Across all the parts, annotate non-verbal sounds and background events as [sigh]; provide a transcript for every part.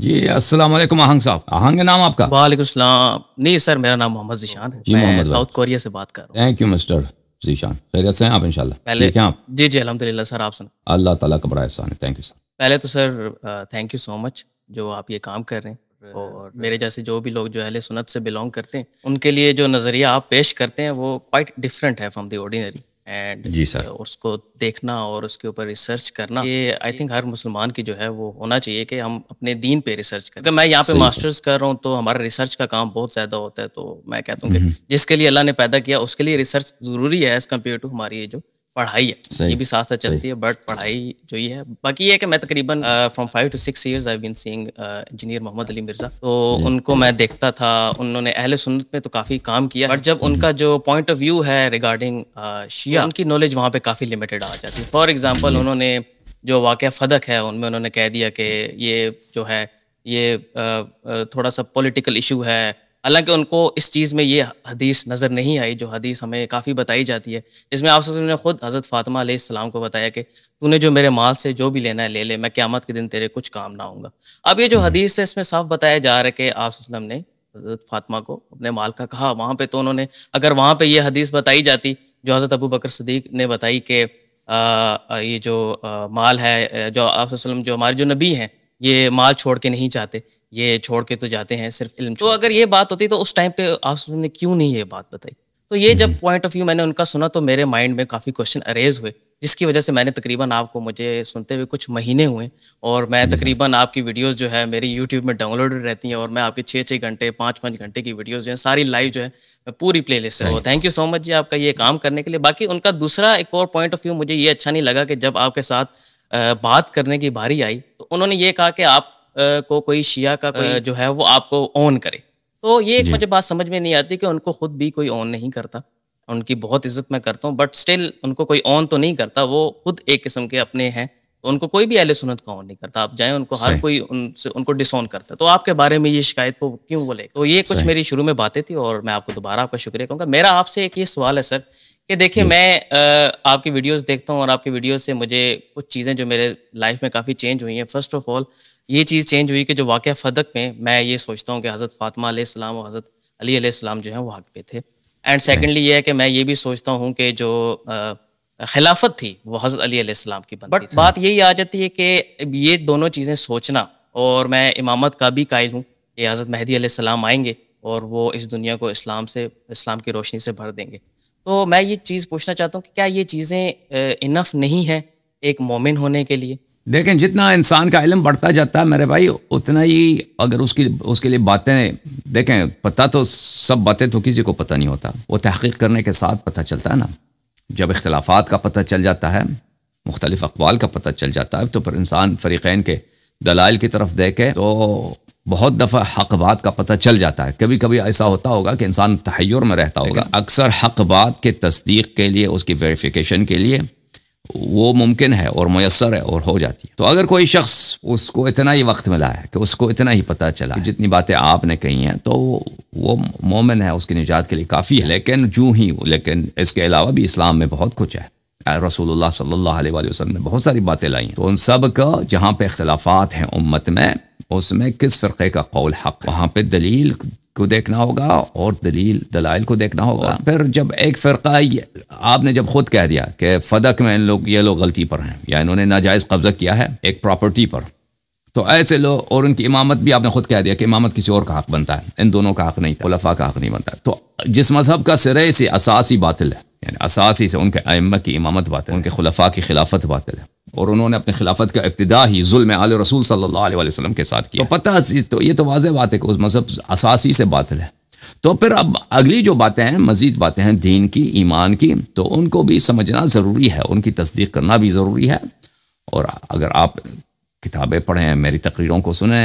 जी अस्सलाम वालेकुम आहंग साहब आहंग नाम आपका वालेकुम सलाम नहीं सर मेरा नाम मोहम्मद जीशान है जी मैं साउथ कोरिया से बात कर रहा हूँ थैंक यू मिस्टर जीशान खैरियत से हैं आप इंशाल्लाह ठीक हैं आप जी जी अलहमदिल्ला सर आप सुना अल्लाह ताला का बड़ा एहसान है थैंक यू सर पहले तो sir thank you so much जो आप ये काम कर रहे हैं और मेरे जैसे जो भी लोग जो अहले सुनत से बिलोंग करते हैं उनके लिए जो नज़रिया आप पेश करते हैं वो क्वाइट डिफरेंट है फ्रॉम दी ऑर्डिनरी एंड जी सर उसको देखना और उसके ऊपर रिसर्च करना ये आई थिंक हर मुसलमान की जो है वो होना चाहिए कि हम अपने दीन पे रिसर्च करें अगर मैं यहाँ पे मास्टर्स कर रहा हूँ तो हमारा रिसर्च का काम बहुत ज़्यादा होता है तो मैं कहता हूँ कि हम्म। जिसके लिए अल्लाह ने पैदा किया उसके लिए रिसर्च ज़रूरी है एज़ कम्पेयर टू हमारी ये जो पढ़ाई है ये भी साथ साथ चलती है बट पढ़ाई जो ये है बाकी ये है कि मैं तकरीबन from five to six years I been seeing engineer Mohammad Ali Mirza तो उनको मैं देखता था उन्होंने अहल सुन्नत में तो काफ़ी काम किया बट जब उनका जो पॉइंट ऑफ व्यू है रिगार्डिंग शिया उनकी नॉलेज वहाँ पर काफ़ी लिमिटेड आ जाती है फॉर एग्ज़ाम्पल उन्होंने जो वाक़ फदक है उनमें उन्होंने कह दिया कि ये जो है ये थोड़ा सा पोलिटिकल इशू है हालांकि उनको इस चीज़ में ये हदीस नज़र नहीं आई जो हदीस हमें काफ़ी बताई जाती है इसमें आप सब ने खुद हज़रत फातिमा सलाम को बताया कि तूने जो मेरे माल से जो भी लेना है ले ले मैं क़्यामत के दिन तेरे कुछ काम ना आऊँगा अब ये जो हम्म। हदीस है इसमें साफ बताया जा रहा है कि आप ने हज़रत फातिमा को अपने माल का कहा वहाँ पर तो उन्होंने अगर वहाँ पर यह हदीस बताई जाती जो हज़रत अबू बकर सदीक ने बताई कि ये जो आ, माल है जो आप जो हमारे जो नबी हैं ये माल छोड़ के नहीं चाहते ये छोड़ के तो जाते हैं सिर्फ इल्म तो अगर ये बात होती तो उस टाइम पे आपने क्यों नहीं ये बात बताई तो ये जब पॉइंट ऑफ व्यू मैंने उनका सुना तो मेरे माइंड में काफ़ी क्वेश्चन अरेज हुए जिसकी वजह से मैंने तकरीबन आपको मुझे सुनते हुए कुछ महीने हुए और मैं तकरीबन आपकी वीडियोस जो है मेरी यूट्यूब में डाउनलोड रहती हैं और मैं आपके छः छः घंटे पाँच पाँच घंटे की वीडियोस जो है सारी लाइव जो है मैं पूरी प्ले लिस्ट हो थैंक यू सो मच जी आपका ये काम करने के लिए बाकी उनका दूसरा एक और पॉइंट ऑफ व्यू मुझे ये अच्छा नहीं लगा कि जब आपके साथ बात करने की बारी आई तो उन्होंने ये कहा कि आप को कोई शिया का कोई जो है वो आपको ओन करे तो ये एक मुझे बात समझ में नहीं आती कि उनको खुद भी कोई ओन नहीं करता उनकी बहुत इज्जत मैं करता हूँ बट स्टिल उनको कोई ऑन तो नहीं करता वो खुद एक किस्म के अपने हैं तो उनको कोई भी अहले सुनत का ऑन नहीं करता आप जाए उनको हर कोई उनसे उनको डिसऑन करता तो आपके बारे में ये शिकायत को क्यों बोले तो ये कुछ मेरी शुरू में बातें थी और मैं आपको दोबारा आपका शुक्रिया कहूँगा मेरा आपसे एक ये सवाल है सर कि देखिए मैं आपकी वीडियोस देखता हूँ और आपकी वीडियोस से मुझे कुछ चीज़ें जो मेरे लाइफ में काफ़ी चेंज हुई हैं फर्स्ट ऑफ ऑल ये चीज़ चेंज हुई कि जो वाक़ फ़दक में मैं ये सोचता हूँ कि हज़रत फातमा अलैहिस्सलाम और हज़रत अली अलैहिस्सलाम जो हैं वो हक पे थे एंड सेकेंडली ये है कि मैं ये भी सोचता हूँ कि जो खिलाफत थी वो हज़रत अली अलैहिस्सलाम की बनती बट बात यही आ जाती है कि ये दोनों चीज़ें सोचना और मैं इमामत का भी कायल हूँ कि हज़रत महदी अलैहिस्सलाम आएंगे और वो इस दुनिया को इस्लाम से इस्लाम की रोशनी से भर देंगे तो मैं ये चीज़ पूछना चाहता हूँ कि क्या ये चीज़ें इनफ नहीं हैं एक मोमिन होने के लिए देखें जितना इंसान का इलम बढ़ता जाता है मेरे भाई उतना ही अगर उसकी उसके लिए बातें देखें पता तो सब बातें तो किसी को पता नहीं होता वो तहकीक करने के साथ पता चलता है ना जब इख्तलाफात का पता चल जाता है मुख्तलिफ अकवाल का पता चल जाता है तो फिर इंसान फ़रीक़ैन के दलाइल की तरफ देखे तो बहुत दफ़ा हक बात का पता चल जाता है कभी कभी ऐसा होता होगा कि इंसान तहयर में रहता होगा अक्सर हक बात के तस्दीक के लिए उसकी वेरिफिकेशन के लिए वो मुमकिन है और मैसर है और हो जाती है तो अगर कोई शख्स उसको इतना ही वक्त मिला है कि उसको इतना ही पता चला जितनी बातें आपने कही हैं तो वो मोमिन है उसकी निजात के लिए काफ़ी है लेकिन जू ही लेकिन इसके अलावा भी इस्लाम में बहुत कुछ है रसूलुल्लाह सल्लल्लाहु अलैहि वसल्लम ने बहुत सारी बातें लाई तो उन सब का जहाँ पे इख्तलाफात हैं उम्मत में उसमें किस फ़िरक़े का कौल हक वहाँ पे दलील को देखना होगा और दलील दलाइल को देखना होगा हाँ। फिर जब एक फ़िरका आपने जब खुद कह दिया कि फदक में इन लोग ये लोग गलती पर हैं या इन्होंने नाजायज़ कब्ज़ा किया है एक प्रॉपर्टी पर तो ऐसे लोग और उनकी इमामत भी आपने खुद कह दिया कि इमामत किसी और का हक बनता है इन दोनों का हक नहीं खुलफा का हक नहीं बनता तो जिस मजहब का सिरे से असासी बातिल है यानी असासी से उनके अम्मा की इमामत बातिल उनके खुलफा की खिलाफत बातिल है और उन्होंने अपने खिलाफत का इब्तदा ही जुल्म आल रसूल सल्ला वसलम के साथ किया तो पता तो ये तो वाज बात है कि उस मज़हब असासी से बातल है तो फिर अब अगली जो बातें हैं मज़ीद बातें हैं दीन की ईमान की तो उनको भी समझना ज़रूरी है उनकी तस्दीक करना भी ज़रूरी है और अगर आप किताबें पढ़ें मेरी तकरीरों को सुने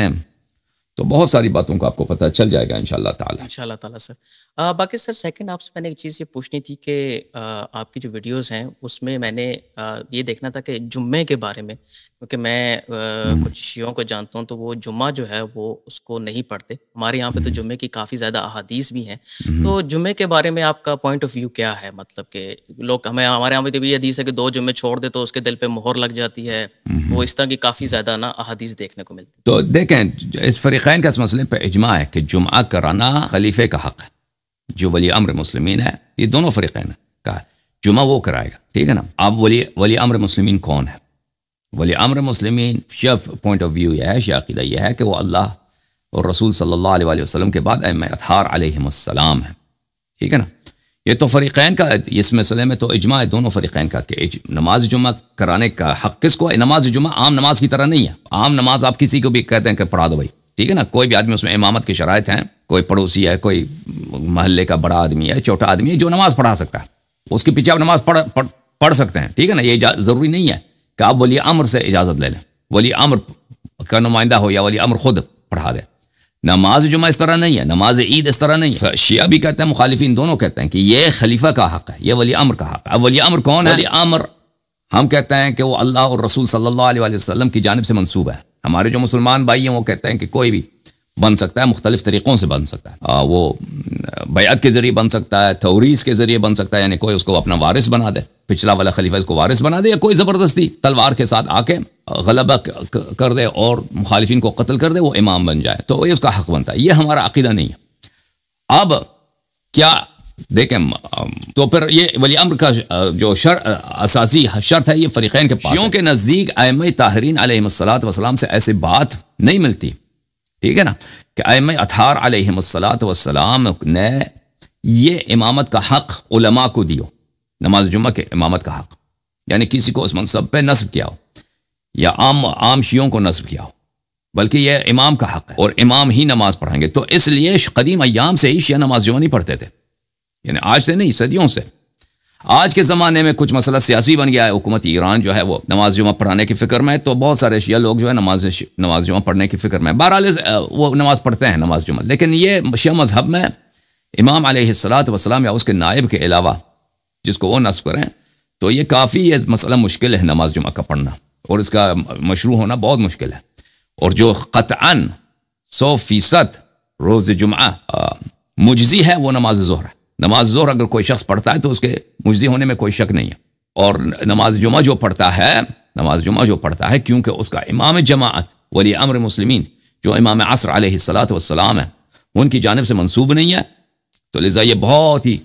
तो बहुत सारी बातों का आपको पता चल जाएगा इन शाह तशा सर बाकी सर सेकंड आपसे मैंने एक चीज़ ये पूछनी थी कि आपकी जो वीडियोस हैं उसमें मैंने आ, ये देखना था कि जुम्मे के बारे में क्योंकि मैं आ, हम्म। कुछ शियों को जानता हूँ तो वो जुम्मा जो है वो उसको नहीं पढ़ते हमारे यहाँ पे तो हम्म। जुम्मे की काफ़ी ज़्यादा अहादीस भी हैं तो हम्म। जुम्मे के बारे में आपका पॉइंट ऑफ व्यू क्या है मतलब कि लोग हमें हमारे यहाँ पे तो भी हदीस है कि दो जुम्मे छोड़ दे तो उसके दिल पर मोहर लग जाती है वो इस तरह की काफ़ी ज़्यादा ना अहादीस देखने को मिलती तो देखें इस फरीक़ैन का इस मसले पर इजमा है कि जुम्मा कराना खलीफे का हक़ है जो वली अम्र मुस्लिमीन है ये दोनों फरीकैन है कहा जुमा वो कराएगा ठीक है ना अब वली वली अम्र मुस्लिमीन कौन है वली अम्र मुस्लिमीन शेफ पॉइंट ऑफ व्यू यह है शाकिदा यह है कि वो अल्लाह और रसूल सल्ला वसलम के बाद अम अतार आलम है ठीक है ना ये तो फ़रीक़ैन का इस मसले में तो इजमा है दोनों फ़रीक़ैन का कि नमाज जुमा कराने का हक किसको है नमाज जुमा आम नमाज की तरह नहीं है आम नमाज आप किसी को भी कहते हैं कि पढ़ा दो भाई ठीक है ना कोई भी आदमी उसमें इमामत की शरात हैं कोई पड़ोसी है कोई महल्ले का बड़ा आदमी है छोटा आदमी है जो नमाज़ पढ़ा सकता है उसके पीछे आप नमाज़ पढ़ पढ़, पढ़ सकते हैं ठीक है ना ये ज़रूरी नहीं है कि आप वली अमर से इजाज़त ले लें वली अमर का नुमाइंदा हो या वली अमर खुद पढ़ा दें नमाज जुमा इस तरह नहीं है नमाज ईद इस तरह नहीं है शिया भी कहते हैं मुखालिफिन दोनों कहते हैं कि ये खलीफा का हक है ये वली अमर का हक है अब वली अमर कौन है वली अमर हम कहते हैं कि वो अल्लाह और रसूल सल्लल्लाहु अलैहि वसल्लम की जानब से मंसूब है हमारे जो मुसलमान भाई हैं वो कहते हैं कि कोई भी बन सकता है मुख्तलिफ तरीक़ों से बन सकता है आ, वो बैत के ज़रिए बन सकता है थोरीज के ज़रिए बन सकता है यानी कोई उसको अपना वारिस बना दे पिछला वाला खलीफा इसको वारिस बना दे या कोई ज़बरदस्ती तलवार के साथ आके गलबा कर दे और मुखालफन को कत्ल कर दे वो इमाम बन जाए तो ये उसका हक बनता है ये हमारा अकीदा नहीं है अब क्या देखें um, तो फिर ये वली अम्र का जो शर असासी शर्त है ये फरीकैन के पास के नज़दीक आयम ताहरीन आलमसलात वसलाम से ऐसी बात नहीं मिलती ठीक है ना कि आयम अथार आलमसलात वसलाम ने ये इमामत का हक उलमा को दियो नमाज जुम्मे के इमामत का हक यानी किसी को उस मनसब पर नस्ब किया हो या आम आम शियों को नस्ब किया हो बल्कि यह इमाम का हक है और इमाम ही नमाज पढ़ाएंगे तो इसलिए कदीम अयाम से ही शिया नमाज जुम्मा नहीं पढ़ते थे यानी आज से नहीं सदियों से आज के ज़माने में कुछ मसला सियासी बन गया है हुकूमत ईरान जो है वो नमाज जुमा पढ़ाने की फ़िक्र में तो बहुत सारे शिया लोग जो है नमाज नमाज जुमा पढ़ने की फ़िक्र में बहरहाल वो नमाज़ पढ़ते हैं नमाज जुमा लेकिन ये शिया मजहब में इमाम आसलात वसलाम या उसके नायब के अलावा जिसको वो नस्ब करें तो ये काफ़ी ये मसला मुश्किल है नमाज जुमा का पढ़ना और इसका मशरू होना बहुत मुश्किल है और जो क़तान सौ फ़ीसद रोज़ जुमा मुजजी है वह नमाज जहर है नमाज जोर अगर कोई शख्स पढ़ता है तो उसके मुजी होने में कोई शक नहीं है और नमाज जुमा जो पढ़ता है नमाज जुमा जो पढ़ता है क्योंकि उसका इमाम जमात वली अमर मुसलिमीन जो इमाम असर सलात वसलाम है उनकी जानब से मनसूब नहीं है तो लिजा ये बहुत ही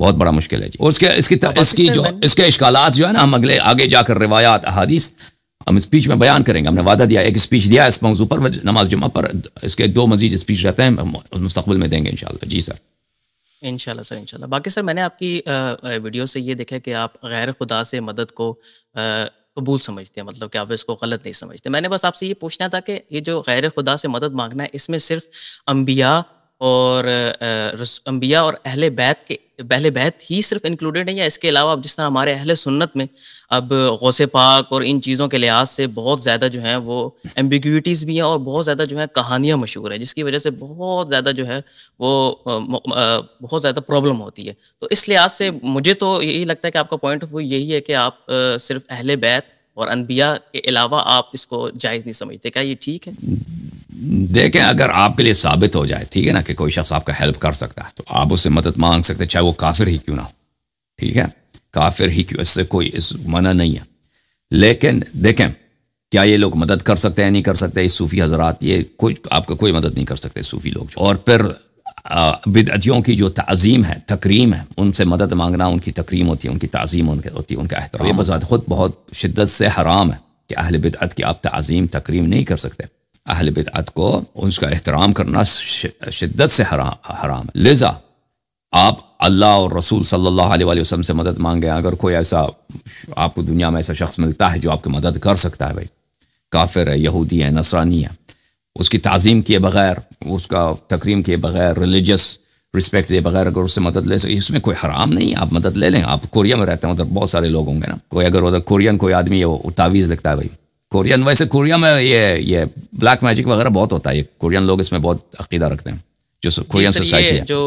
बहुत बड़ा मुश्किल है जी उसके इसकी तो इसकी जो इसके इश्काल जो है ना हम अगले आगे जाकर रिवायात अहादीस हम स्पीच में बयान करेंगे हमने वादा दिया एक स्पीच दिया इस मौजू पर नमाज जुमा पर इसके दो मजीद स्पीच रहते हैं मुस्तबिल में देंगे इन जी सर इनशाला सर इनशाला बाकी सर मैंने आपकी वीडियो से ये देखा कि आप गैर खुदा से मदद को कबूल समझते हैं मतलब कि आप इसको गलत नहीं समझते मैंने बस आपसे ये पूछना था कि ये जो गैर खुदा से मदद मांगना है इसमें सिर्फ अम्बिया और अम्बिया और अहल बैत के पहले बैत ही सिर्फ इंक्लूडेड है या इसके अलावा अब जिस तरह हमारे अहल सुन्नत में अब गौसे पाक और इन चीज़ों के लिहाज से बहुत ज़्यादा जो है वो एम्बिग्यूटीज़ भी हैं और बहुत ज़्यादा जो है कहानियाँ मशहूर हैं जिसकी वजह से बहुत ज़्यादा जो है वो बहुत ज़्यादा प्रॉब्लम होती है तो इस लिहाज से मुझे तो यही लगता है कि आपका पॉइंट ऑफ व्यू यही है कि आप सिर्फ अहल बैत और अनबिया के अलावा आप इसको जायज़ नहीं समझते क्या ये ठीक है देखें अगर आपके लिए साबित हो जाए ठीक है ना कि कोई शख्स आपका हेल्प कर सकता है तो आप उससे मदद मांग सकते चाहे वो काफिर ही क्यों ना हो ठीक है काफिर ही क्यों इससे कोई इस मना नहीं है लेकिन देखें क्या ये लोग मदद कर सकते हैं नहीं कर सकते ये सूफ़ी हजरात ये कोई आपका कोई मदद नहीं कर सकते सूफ़ी लोग और फिर बिदतियों की जो तज़ीम है तकरीम है उनसे मदद मांगना उनकी तकरीम होती है उनकी तज़ीम उनके होती है उनका एहतराम हाँ। ये बजात ख़ुद बहुत शिद्दत से हराम है कि अहल बिदअत की आप तज़ीम तकरीम नहीं कर सकते अहल बिदअत को उसका एहतराम करना शिद्दत से हरा, हराम है लिजा आप अल्लाह और रसूल सल्लल्लाहु अलैहि वसल्लम से मदद मांगे अगर कोई ऐसा आपको दुनिया में ऐसा शख्स मिलता है जो आपकी मदद कर सकता है भाई काफिर है यहूदी है नसरानी है उसकी तज़ीम किए बगैर उसका तकरीम किए बगैर रिलीजस रिस्पेक्ट दिए बगैर अगर उससे मदद ले सके इसमें कोई हराम नहीं आप मदद ले लें आप कोरिया में रहते हैं उधर बहुत सारे लोग होंगे ना कोई अगर उधर कोरियन कोई आदमी है वो तावीज़ लिखता है भाई कोरियन वैसे कोरिया में ये ये ब्लैक मैजिक वगैरह बहुत होता है ये कोरियन लोग इसमें बहुत अकीदा रखते हैं जो कोरियन सोसाइटी है जो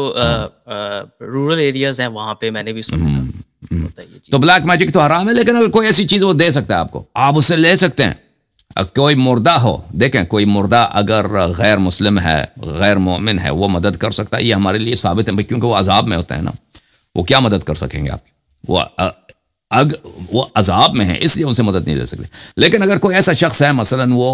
रूरल हाँ। एरियाज हैं वहाँ पे मैंने भी सुना हम्म, हम्म। तो ब्लैक मैजिक तो हराम है लेकिन अगर कोई ऐसी चीज़ वो दे सकता है आपको आप उसे ले सकते हैं कोई मुर्दा हो देखें कोई मुर्दा अगर गैर मुस्लिम है गैर मोमिन है वो मदद कर सकता है ये हमारे लिए साबित है क्योंकि वो अजाब में होता है ना वो क्या मदद कर सकेंगे आप वो अग वो अजाब में है इसलिए उनसे मदद नहीं ले सकते लेकिन अगर कोई ऐसा शख्स है मसलन वो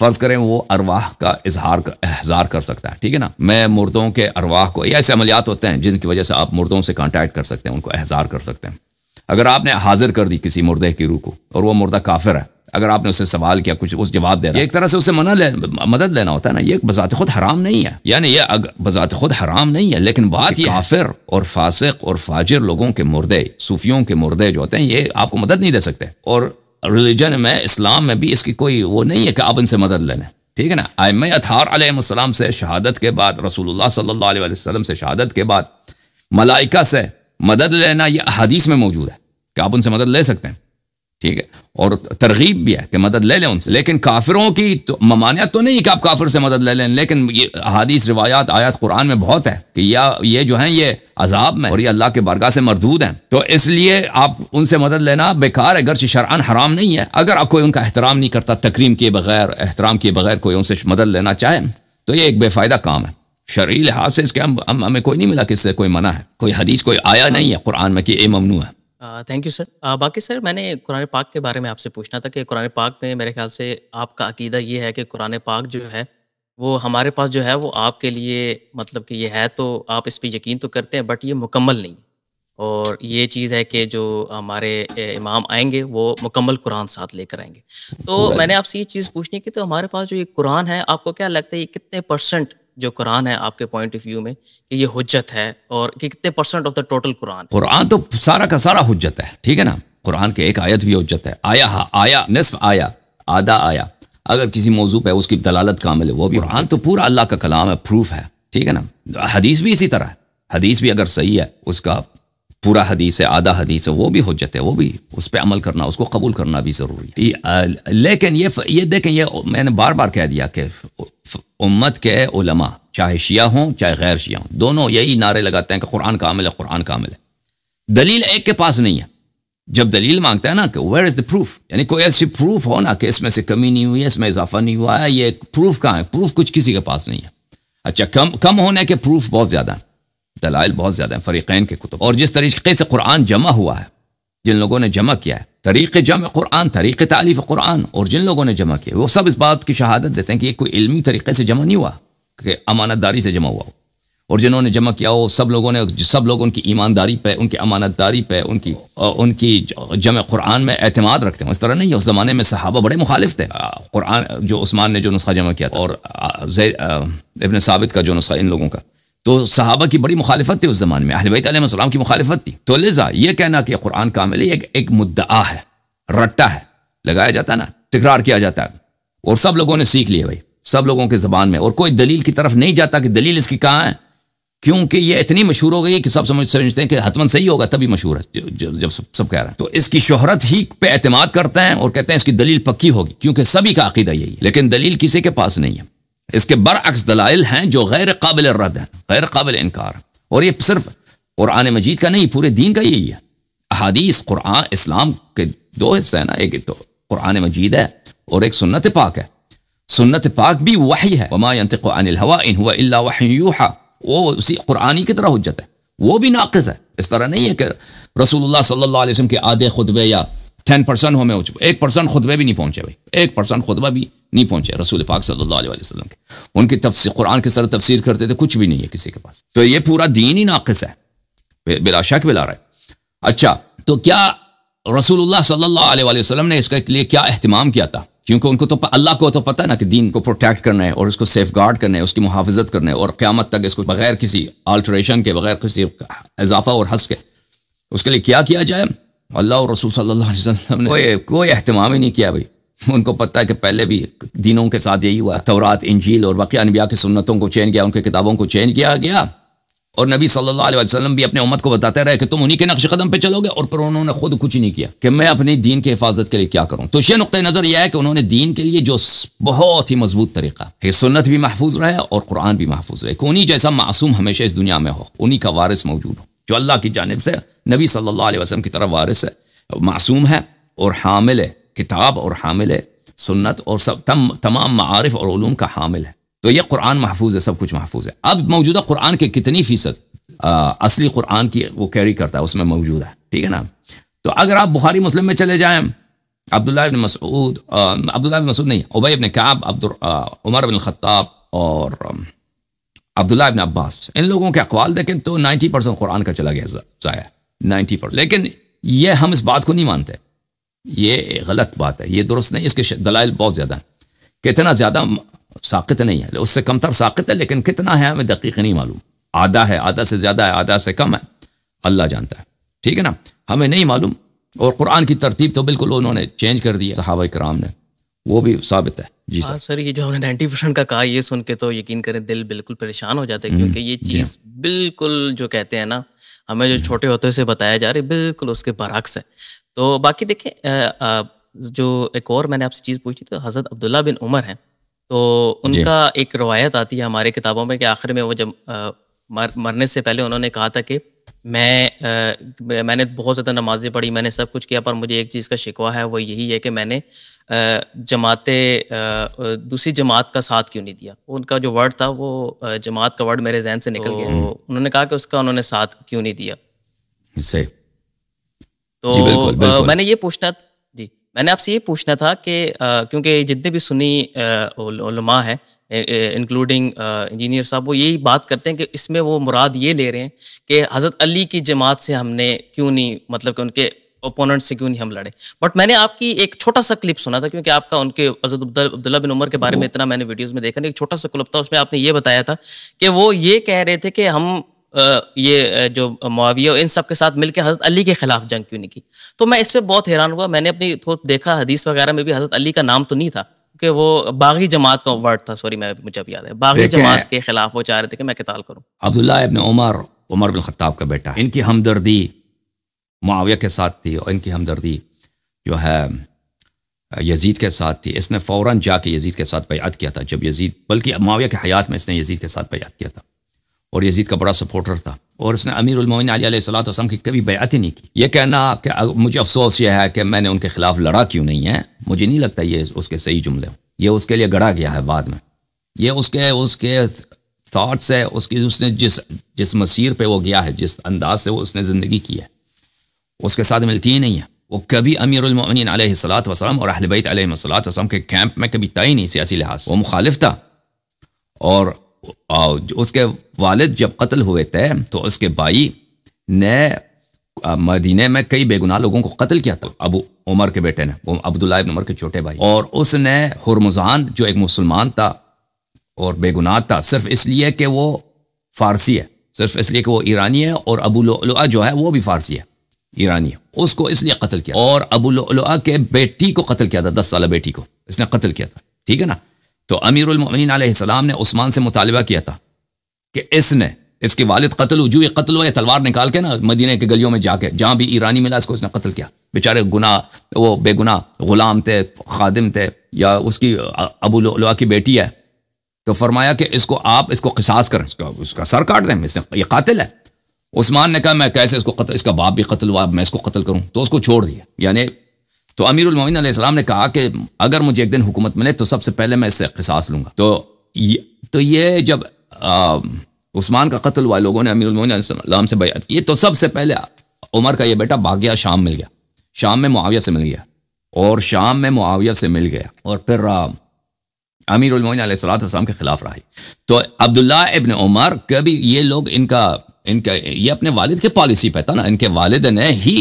फ़र्ज़ करें वो अरवाह का इजहार एहजार कर सकता है ठीक है ना मैं मुर्दों के अरवाह को या ऐसे अमलियात होते हैं जिनकी वजह से आप मुर्दों से कॉन्टैक्ट कर सकते हैं उनको एहजार कर सकते हैं अगर आपने हाजिर कर दी किसी मुर्दे की रूह को और वो मुर्दा काफिर है अगर आपने उससे सवाल किया कुछ उस जवाब दे रहा है एक तरह से उससे मना ले, मदद लेना होता है ना ये बजात खुद हराम नहीं है यानी ये बजात खुद हराम नहीं है लेकिन बात ये काफिर और फासिक और फाजिर लोगों के मुर्दे सूफियों के मुर्दे जो होते हैं ये आपको मदद नहीं दे सकते और रिलीजन में इस्लाम में भी इसकी कोई वो नहीं है कि आप इनसे मदद लेने ठीक है ना आयम अथार से शहादत के बाद रसूलुल्लाह सल्लल्लाहु अलैहि वसल्लम से शहादत के बाद मलाइका से मदद लेना यह हदीस में मौजूद है कि आप उनसे मदद ले सकते हैं ठीक है और तरगीब भी है कि मदद ले लें उनसे लेकिन काफिरों की तो ममानियत तो नहीं कि आप काफिर से मदद ले लें लेकिन ये हदीस रिवायात आयत कुरान में बहुत है कि या ये जो है ये अजाब में और ये अल्लाह के बरगाह से मरदूद हैं तो इसलिए आप उनसे मदद लेना बेकार है गर्च शरआन हराम नहीं है अगर आप कोई उनका एहतराम नहीं करता तकरीम किए बगैर एहतराम किए बगैर कोई उनसे मदद लेना चाहे तो ये एक बेफ़ायदा काम है शर्य लिहाज से इसके हम, हमें कोई नहीं मिला किससे कोई मना है कोई हदीस कोई आया नहीं है कुरान में कि ये ममनू है थैंक यू सर बाकी सर मैंने कुरान पाक के बारे में आपसे पूछना था कि कुरान पाक में मेरे ख्याल से आपका अकीदा ये है कि कुरान पाक जो है वो हमारे पास जो है वो आपके लिए मतलब कि ये है तो आप इस पर यकीन तो करते हैं बट ये मुकम्मल नहीं और ये चीज़ है कि जो हमारे इमाम आएंगे वो मुकम्मल कुरान साथ लेकर आएंगे तो मैंने आपसे ये चीज़ पूछनी कि तो हमारे पास जो ये कुरान है आपको क्या लगता है ये कितने परसेंट जो कुरान है आपके पॉइंट ऑफ व्यू में कि ये हुज्जत है और कि कितने percent of the total Quran Quran तो सारा का सारा हुज्जत है ठीक है ना कुरान के एक आयत भी हुज्जत है आया हा आया नसफ आया आधा आया अगर किसी मौजू पर उसकी दलालत कामिल है वो भी कुरान तो पूरा अल्लाह का कलाम है प्रूफ है ठीक है ना हदीस भी इसी तरह है हदीस भी अगर सही है उसका पूरा हदीस है आधा हदीस है वो भी हजत है वो भी उस पर अमल करना उसको कबूल करना भी ज़रूरी है लेकिन ये ये देखें ये मैंने बार बार कह दिया कि उम्मत के उलमा चाहे शिया हों चाहे गैर शिया हों दोनों यही नारे लगाते हैं कि कुरान कामिल है कुरान कामिल है दलील एक के पास नहीं है जब दलील मांगता है ना कि वेयर इज़ द प्रूफ यानी कोई ऐसी प्रूफ हो ना कि इसमें से कमी नहीं हुई है इसमें इजाफा नहीं हुआ है ये प्रूफ कहाँ है प्रूफ कुछ किसी के पास नहीं है अच्छा कम कम होने के प्रूफ बहुत ज़्यादा है दलाइल बहुत ज़्यादा हैं फ़रीक़ैन के कुतुब और जिस तरीके से कुरान जमा हुआ है जिन लोगों ने जमा किया है तरीक़ जम कुरान तरीक़ तालीफ कुरान और जिन लोगों ने जमा किया वो सब इस बात की शहादत देते हैं कि ये कोई इलमी तरीक़े से जमा नहीं हुआ कि अमानतदारी से जमा हुआ हो और जिन्होंने जमा किया हो सब लोगों ने सब लोग उनकी ईमानदारी पे उनकी अमानतदारी पे उनकी उनकी जम कुरान में अहतमाद रखते हैं इस तरह नहीं उस ज़माने में सहाबा बड़े मुखालिफ थे कुरान जो उस्मान ने जो नुस्खा जमा किया था और इबन साबित का जो नुस्खा इन लोगों का तो सहाबा की बड़ी मुखालफत थी उस ज़माने में अहलबैतम की मुखालफत थी तो लिजा ये कहना कि कुरान कामिल एक, एक मुद्दा है रट्टा है लगाया जाता है ना तकरार किया जाता है और सब लोगों ने सीख लिया भाई सब लोगों के ज़बान में और कोई दलील की तरफ नहीं जाता कि दलील इसकी कहाँ है क्योंकि ये इतनी मशहूर हो गई है कि सब समझ समझते हैं कि हतमन सही होगा तभी मशहूर है जब, जब सब, सब कह रहे हैं तो इसकी शोहरत ही पे अतमाद करते हैं और कहते हैं इसकी दलील पक्की होगी क्योंकि सभी का अकीदा यही है लेकिन दलील किसी के पास नहीं है इसके बरअक्स दलाइल हैं जो गैर काबिल रद्द हैं गैर काबिल इनकार और ये सिर्फ कुरान मजीद का नहीं पूरे दीन का यही है अहादीस कुरान इस्लाम के दो हिस्से हैं ना एक तो कुरान मजीद है और एक सुन्नत पाक है सुन्नत पाक भी वही है वमा अनिल हवा इन हुआ इल्ला वो उसी कुरानी की तरह हजत है वो भी नाकस है इस तरह नहीं है कि रसूलुल्लाह सल्लल्लाहु अलैहि वसल्लम के आधे खुतबे या टेन परसेंट हमें एक परसेंट खुतबे भी नहीं पहुंचे भाई एक परसेंट खुतबा भी नहीं पहुंचे रसूल पाक सल्लल्लाहु अलैहि वसल्लम के उनकी तफसी कुरान किस तरह तफसीर करते थे कुछ भी नहीं है किसी के पास तो ये पूरा दीन ही नाकस है बिला शक बिला रहे अच्छा तो क्या रसूल सल्लल्लाहु अलैहि वसल्लम ने इसके लिए क्या अहतमाम किया था क्योंकि उनको तो अल्लाह को तो पता है ना कि दीन को प्रोटेक्ट करना है और उसको सेफ गार्ड करना है उसकी मुहाफ़त करना है और क़्यामत तक इसको बगैर किसी अल्टरेशन के बगैर किसी इजाफा और हंस के उसके लिए क्या किया जाए अल्लाह और रसूल सल्लल्लाहु अलैहि वसल्लम ने कोई कोई अहतमाम ही नहीं किया भाई [laughs] उनको पता है कि पहले भी दिनों के साथ यही हुआ तौरात इंजील और वाक़ नबिया की सुन्नतों को चेंज किया उनके किताबों को चेंज किया गया और नबी सल्लल्लाहु अलैहि वसल्लम भी अपने उम्मत को बताते रहे कि तुम उन्हीं के नक्श कदम पे चलोगे और पर उन्होंने खुद कुछ नहीं किया कि मैं अपने दीन की हिफाजत के लिए क्या करूं तो ये नुक़ नज़र यह है कि उन्होंने दीन के लिए जो बहुत ही मजबूत तरीका है सुन्नत भी महफूज रहे और कुरान भी महफूज रहे कि उन्हीं जैसा मासूम हमेशा इस दुनिया में हो उन्हीं का वारिस मौजूद हो जो अल्लाह की जानब से नबी सल्ला वसम की तरफ वारिस है मासूम है और हामिल है किताब और हामिल है सुन्नत और सब तम तमाम मारफ और ूम का हामिल है तो ये कुरान महफूज है सब कुछ महफूज है अब मौजूदा कुरान के कितनी फ़ीसद असली कुरान की वो कैरी करता है उसमें मौजूद है ठीक है ना तो अगर आप बुखारी मुस्लिम में चले जाएँ अब्दुल्ला अबिन मसूद अब्दुल्ला अबिन मसूद नहीं उबई अबिन काब उमर अबिन ख़त्ताब और अब्दुल्ला अबिन अब्बास इन लोगों के अकवाल देखें तो नाइन्टी परसेंट कुरान का चला गया ज़ाया नाइन्टी परसेंट लेकिन ये हम इस बात को नहीं मानते ये गलत बात है ये दुरुस्त नहीं इसके दलाइल बहुत ज़्यादा हैं कितना ज़्यादा साकित नहीं है उससे कम तर साकित है लेकिन कितना है हमें दकीक नहीं मालूम आधा है आधा से ज़्यादा है आधा से कम है अल्लाह जानता है ठीक है ना हमें नहीं मालूम और कुरान की तरतीब तो बिल्कुल उन्होंने चेंज कर दी है कराम ने वो भी साबित है जी हाँ, सर सर ये जो हमने नाइन्टी परसेंट का कहा ये सुन के तो यकीन करें दिल बिल्कुल परेशान हो जाता है क्योंकि हम्म, ये चीज़ हाँ। बिल्कुल जो कहते हैं ना हमें जो हम्म। छोटे होते से बताया जा रहा है बिल्कुल उसके बरक्स है तो बाकी देखें जो एक और मैंने आपसे चीज़ पूछी तो हज़रत अब्दुल्ला बिन उमर हैं तो उनका एक रवायत आती है हमारे किताबों में कि आखिर में वो जब मर, मरने से पहले उन्होंने कहा था कि मैं आ, मैंने बहुत ज़्यादा नमाजें पढ़ी मैंने सब कुछ किया पर मुझे एक चीज़ का शिकवा है वो यही है कि मैंने जमाते दूसरी जमात का साथ क्यों नहीं दिया उनका जो वर्ड था वो जमात का वर्ड मेरे जहन से निकल गया तो उन्होंने कहा कि उसका उन्होंने साथ क्यों नहीं दिया सही तो मैंने ये पूछना जी मैंने आपसे ये पूछना था कि क्योंकि जितने भी सुनी उलमा हैं इंक्लूडिंग इंजीनियर साहब वो यही बात करते हैं कि इसमें वो मुराद ये ले रहे हैं कि हज़रत अली की जमात से हमने क्यों नहीं मतलब कि उनके ओपोनेंट से क्यों नहीं हम लड़े बट मैंने आपकी एक छोटा सा क्लिप सुना था क्योंकि आपका उनके हजरत अब्दुल्ला बिन उमर के बारे में इतना मैंने वीडियोज में देखा ना एक छोटा सा क्लिप था उसमें आपने ये बताया था कि वो ये कह रहे थे कि हम ये जो मुआविया इन सब के साथ मिलकर हज़रत अली के ख़िलाफ़ जंग क्यों नहीं की तो मैं इस पर बहुत हैरान हुआ मैंने अपनी देखा हदीस वगैरह में भी हज़रत अली का नाम तो नहीं था कि वो बागी जमात का वर्ड था सॉरी मैं मुझे अब याद है बागी जमात के खिलाफ वो चाह रहे थे कि मैं किताल करूँ Abdullah Umar Umar bin Khattab का बेटा इनकी हमदर्दी मुआविया के साथ थी और इनकी हमदर्दी जो है यजीद के साथ थी इसने फ़ौर जाके यजीद के साथ बयात किया था जब यजीद बल्कि माविया के हयात में इसने यजीद के साथ बयात किया था और यजीद का बड़ा सपोर्टर था और उसने अमीर उलमिन अली की कभी बयात ही नहीं की यह कहना कि मुझे अफसोस यह है कि मैंने उनके खिलाफ लड़ा क्यों नहीं है मुझे नहीं लगता ये उसके सही जुमले हों ये उसके लिए गड़ा गया है बाद में ये उसके उसके थाट्स है उसकी उसने जिस जिस मसीर पर वो गया है जिस अंदाज से वो उसने ज़िंदगी की है उसके साथ मिलती ही नहीं है वो कभी अमीरमिन सलात वसलम और अहलबैत सलात के कैंप में कभी तय नहीं सियासी लिहाज वो मुखालिफ था और उसके वालिद जब कत्ल हुए थे तो उसके भाई ने मदीने में कई बेगुनाह लोगों को कत्ल किया था अबू उमर के बेटे ने अब्दुल्ला इब्न उमर के छोटे भाई और उसने हरमुजान जो एक मुसलमान था और बेगुनाह था सिर्फ इसलिए कि वो फारसी है सिर्फ इसलिए कि वो ईरानी है और अबू लुआ जो है वो भी फारसी है ईरानी है उसको इसलिए कत्ल किया और अबू लुआ के बेटी को कत्ल किया था दस साल बेटी को इसने कत्ल किया था ठीक है ना तो अमीरमिन आसमाम ने उस्मान से मुतालबा किया था कि इसने इसके वालिद कत्ल ये कत्ल हुआ तलवार निकाल के ना मदीने की गलियों में जाके जहाँ भी ईरानी मिला इसको उसने कत्ल किया बेचारे गुना वो बेगुना गुलाम थे खादिम थे या उसकी अबूलवा की बेटी है तो फरमाया कि इसको आप इसको किसास करें इसका उसका सर काट दें इसने ये कातिल है उस्मान ने कहा मैं कैसे इसको कत्ल इसका बाप भी कत्ल हुआ मैं इसको कत्ल करूँ तो उसको छोड़ दिया यानी तो अमीर अमीरुल सलाम ने कहा कि अगर मुझे एक दिन हुकूमत मिले तो सबसे पहले मैं इससे किसास लूँगा तो ये तो ये जब आ, उस्मान का कत्ल हुआ लोगों ने अमीर मोमिन से बयात की तो सबसे पहले उमर का ये बेटा भाग्या शाम मिल गया शाम में मुआविया से मिल गया और शाम में मुआविया से मिल गया और फिर अमीर अमीरमिन सलाम के खिलाफ रहा तो अब्दुल्ला इबन उमर कभी ये लोग इनका इनका ये अपने वालिद के पॉलिसी पे था ना इनके वालिद ने ही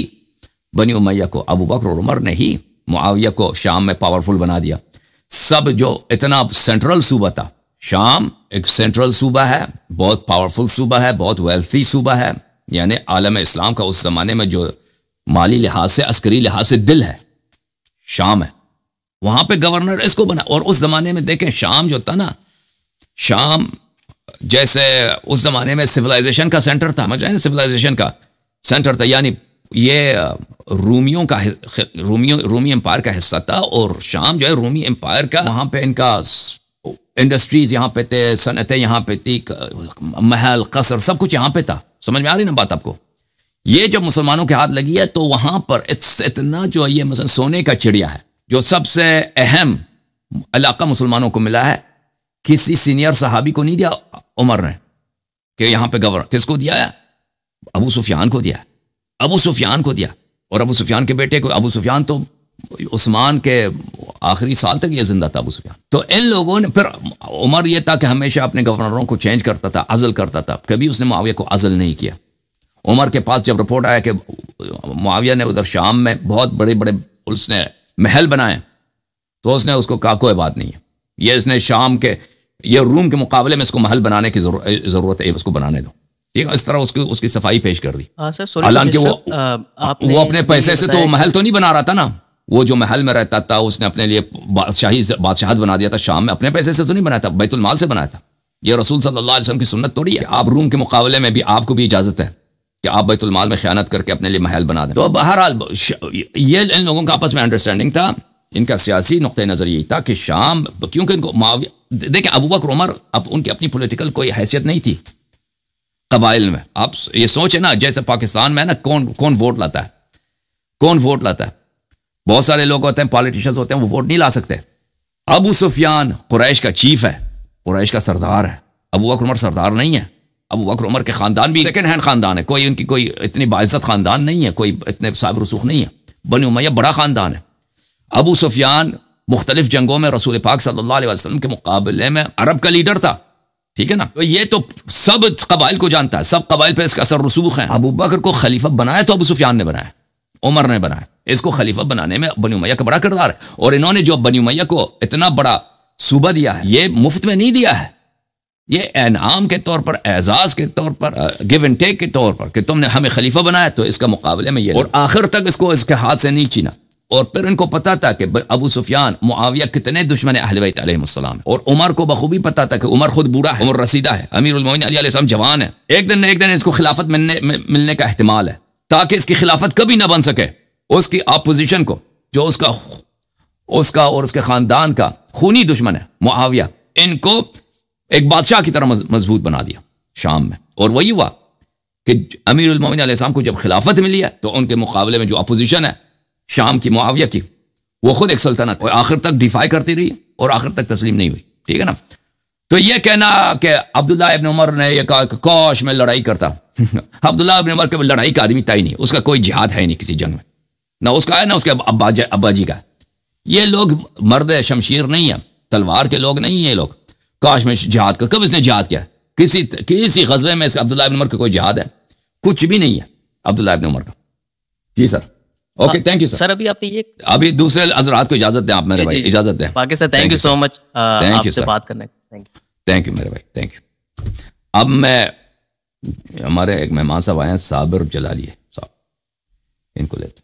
बनी उमैया को अबू बकर और उमर ने ही मुआविया को शाम में पावरफुल बना दिया सब जो इतना सेंट्रल सूबा था शाम एक सेंट्रल सूबा है बहुत पावरफुल सूबा है बहुत वेल्थी सूबा है यानी आलम इस्लाम का उस ज़माने में जो माली लिहाज से अस्करी लिहाज से दिल है शाम है वहां पे गवर्नर इसको बना और उस ज़माने में देखें शाम जो था ना शाम जैसे उस ज़माने में सिविलाइजेशन का सेंटर था समझ सिविलाइजेशन का सेंटर था यानी ये रूमियों का रूमियों रूमी एम्पायर का हिस्सा था और शाम जो है रूमी एम्पायर का वहाँ पे इनका इंडस्ट्रीज यहाँ पे थे सनतें यहाँ पे थी महल कसर सब कुछ यहाँ पे था समझ में आ रही ना बात आपको ये जब मुसलमानों के हाथ लगी है तो वहाँ पर इतना जो ये मसलन सोने का चिड़िया है जो सबसे अहम इलाका मुसलमानों को मिला है किसी सीनियर साहबी को नहीं दिया उमर ने कि यहाँ पे गवर्नर किसको दिया है अबू सुफियान को दिया है अबू सुफियान को दिया और अबू सुफियान के बेटे को अबू सुफियान तो उस्मान के आखिरी साल तक ये जिंदा था अबू सुफियान तो इन लोगों ने फिर उमर ये था कि हमेशा अपने गवर्नरों को चेंज करता था अजल करता था कभी उसने माविया को अजल नहीं किया उमर के पास जब रिपोर्ट आया कि माविया ने उधर शाम में बहुत बड़े बड़े उसने महल बनाए तो उसने उसको कहा कोई बात नहीं है ये इसने शाम के ये रूम के मुकाबले में इसको महल बनाने की जरूरत है उसको बनाने दो ठीक है इस तरह उसकी उसकी सफाई पेश कर दी हाँ, हालांकि वो वो अपने पैसे से तो महल तो नहीं बना रहा था ना वो जो महल में रहता था उसने अपने लिए बादशाही बादशाहत बना दिया था शाम में अपने पैसे से तो नहीं बनाया था बैतुलमाल से बनाया था ये रसूल सल्लल्लाहु अलैहि वसल्लम की सुन्नत थोड़ी है आप रूम के मुकाबले में भी आपको भी इजाज़त है कि आप बैतुलमाल में ख्यानत करके अपने लिए महल बना दें तो बहरहाल ये इन लोगों का आपस में अंडरस्टैंडिंग था इनका सियासी नुक़ नज़र यही था कि शाम क्योंकि इनको माविया देखें अबू अब उनकी अपनी पोलिटिकल कोई हैसियत नहीं थी कबाइल में आप ये सोचे ना जैसे पाकिस्तान में ना कौन कौन वोट लाता है कौन वोट लाता है बहुत सारे लोग होते हैं पॉलिटिशियंस होते हैं वो वोट नहीं ला सकते अबू सुफियान कुरैश का चीफ है कुरैश का सरदार है अबू बकर उमर सरदार नहीं है अबू वक्र उमर के ख़ानदान भी सेकेंड हैंड ख़ानदान है कोई उनकी कोई इतनी बाज़त ख़ानदान नहीं है कोई इतने साब रसूख नहीं है बनी उमैया बड़ा ख़ानदान है अबू सुफियान मुख्तलिफ जंगों में रसूल पाक सल्ला वसलम के मुकाबले में अरब का लीडर था ठीक है ना तो ये तो सब कबाइल को जानता है सब कबाइल पे इसका असर रसूख है अबू बकर को खलीफा बनाया तो अबू सुफियान ने बनाया उमर ने बनाया इसको खलीफा बनाने में बनी उमैया का बड़ा किरदार है और इन्होंने जो बनी उमैया को इतना बड़ा सूबा दिया है ये मुफ्त में नहीं दिया है ये एनाम के तौर पर एजाज के तौर पर गिव एंड टेक के तौर पर कि तुमने हमें खलीफा बनाया तो इसका मुकाबले में ये और आखिर तक इसको इसके हाथ से नहीं छीना और फिर उनको पता था कि अबू सुफियान मुआविया कितने दुश्मन अहलबैत और उमर को बखूबी पता था कि उमर खुद बूढ़ा है उमर रसीदा है अमीर उलमोन जवान है एक दिन एक दिन इसको खिलाफत मिलने मिलने का अहतमाल है ताकि इसकी खिलाफत कभी ना बन सके उसकी अपोजिशन को जो उसका उसका और उसके खानदान का खूनी दुश्मन है मुआविया इनको एक बादशाह की तरह मजबूत बना दिया शाम में और वही हुआ कि अमीर उलमोमिन को जब खिलाफत मिली है तो उनके मुकाबले में जो अपोजिशन है शाम की मुआविया की वो खुद एक सल्तनत और आखिर तक डिफाई करती रही और आखिर तक तस्लीम नहीं हुई ठीक है ना तो ये कहना कि अब्दुल्ला इबन उमर ने यह कहा कि कौश में लड़ाई करता [laughs] अब्दुल्ला इबन उमर के लड़ाई का आदमी तय नहीं उसका कोई जिहाद है नहीं किसी जंग में ना उसका है ना उसके अब्बा अब्बा जी का ये लोग मर्द शमशीर नहीं है तलवार के लोग नहीं है लोग काश में जिहाद का कब इसने जिहाद किया किसी किसी गजबे में इसका अब्दुल्ला इबन उमर का कोई जिहाद है कुछ भी नहीं है अब्दुल्ला इबन उमर का जी sir okay thank you sir अभी आपने ये अभी दूसरे हजरात को इजाजत दें आप मेरे भाई इजाजत दें बाकी sir thank you so much thank you sir बात करने थैंक यू थैंक यू मेरे भाई थैंक यू अब मैं हमारे एक मेहमान साहब आए हैं साबर जलालिए साहब इनको लेते